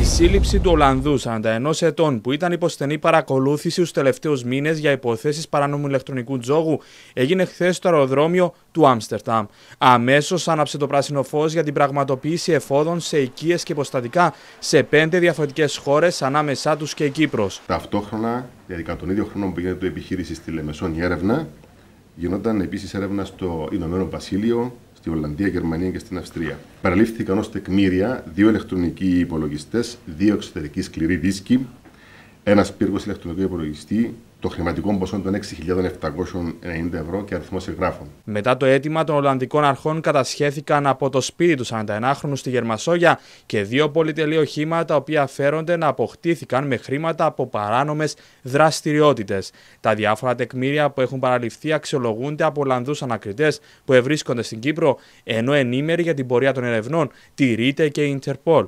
Η σύλληψη του Ολλανδού 41 ετών που ήταν στενή παρακολούθηση του τελευταίους μήνες για υποθέσεις παράνομου ηλεκτρονικού τζόγου έγινε χθες στο αεροδρόμιο του Άμστερνταμ. Αμέσως άναψε το πράσινο φως για την πραγματοποίηση εφόδων σε οικίες και υποστατικά σε πέντε διαφορετικές χώρες ανάμεσά τους και Κύπρος. Ταυτόχρονα, για τον ίδιο χρόνο που γίνεται η επιχείρηση στη Λεμεσόνη έρευνα, γινόταν επίσης έρευνα στο Ηνωμένο Βασίλειο, στη Ολλανδία, Γερμανία και στην Αυστρία. Παραλήφθηκαν ως τεκμήρια δύο ηλεκτρονικοί υπολογιστές, δύο εξωτερικοί σκληροί δίσκοι, ένας πύργος ηλεκτρονικού υπολογιστή το χρηματικό ποσό των 6.790 ευρώ και αριθμό εγγράφων. Μετά το αίτημα των Ολλανδικών Αρχών, κατασχέθηκαν από το σπίτι τους 41χρονου στη Γερμασόγια και δύο πολυτελή οχήματα, οποία φέρονται να αποκτήθηκαν με χρήματα από παράνομες δραστηριότητες. Τα διάφορα τεκμήρια που έχουν παραληφθεί αξιολογούνται από Ολλανδούς ανακριτές που ευρίσκονται στην Κύπρο, ενώ ενήμεροι για την πορεία των ερευνών τηρείται και η Ιντερπολ.